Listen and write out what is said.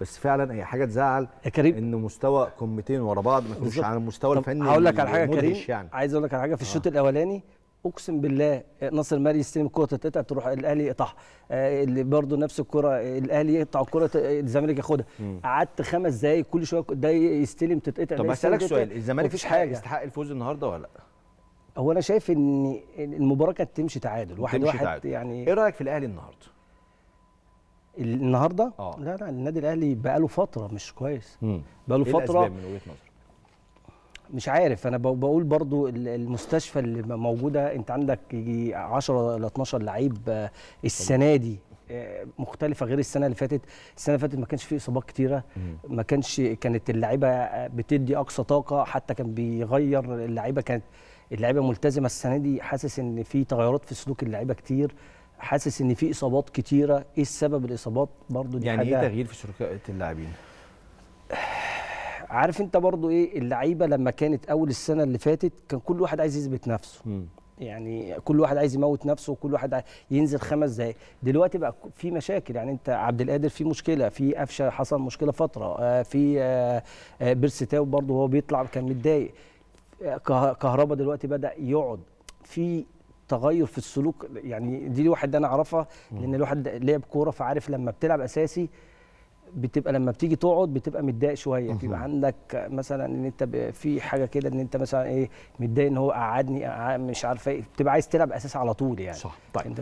بس فعلا هي حاجه تزعل يا كريم ان مستوى كوميتين ورا بعض ما كانوش على المستوى الفني هقول لك على حاجه كريم يعني. عايز اقول لك على حاجه في الشوط آه. الاولاني اقسم بالله ناصر مالي يستلم الكره تتقطع تروح الاهلي يقطعها آه اللي برضه نفس الكره الاهلي يقطع الكره الزمالك ياخدها قعدت خمس دقايق كل شويه ده يستلم تتقطع طب اسالك سؤال الزمالك مفيش حاجه يستحق الفوز النهارده ولا لا؟ هو انا شايف ان المباراه كانت تمشي تعادل واحد تمشي واحد تعادل. يعني ايه رايك في الاهلي النهارده؟ النهارده آه. لا لا النادي الاهلي بقى له فتره مش كويس بقى له إيه فتره من وجهه نظرك مش عارف انا بقول برضو المستشفى اللي موجوده انت عندك 10 ل 12 لعيب آه، السنه دي آه، مختلفه غير السنه اللي فاتت السنه اللي فاتت ما كانش فيه اصابات كتيره ما كانش كانت اللعيبه آه، بتدي اقصى طاقه حتى كان بيغير اللعيبه كانت اللعيبه ملتزمه السنه دي حاسس ان في تغيرات في سلوك اللعيبه كتير حاسس ان في اصابات كتيره ايه السبب الاصابات برضو دي يعني إيه حاجة ايه تغيير في شركاء اللاعبين عارف انت برضو ايه اللعيبه لما كانت اول السنه اللي فاتت كان كل واحد عايز يثبت نفسه م. يعني كل واحد عايز يموت نفسه وكل واحد ينزل خمس دقائق دلوقتي بقى في مشاكل يعني انت عبد القادر في مشكله في قفشه حصل مشكله فتره آه، في آه، آه، تاو برضه هو بيطلع كان متضايق كهربا دلوقتي بدا يقعد في تغير في السلوك يعني دي واحد انا اعرفها لان الواحد لعب كوره فعارف لما بتلعب اساسي بتبقى لما بتيجي تقعد بتبقى متضايق شويه بيبقى عندك مثلا ان انت في حاجه كده ان انت مثلا ايه متضايق ان هو قعدني مش عارفه ايه بتبقى عايز تلعب اساس على طول يعني صح طيب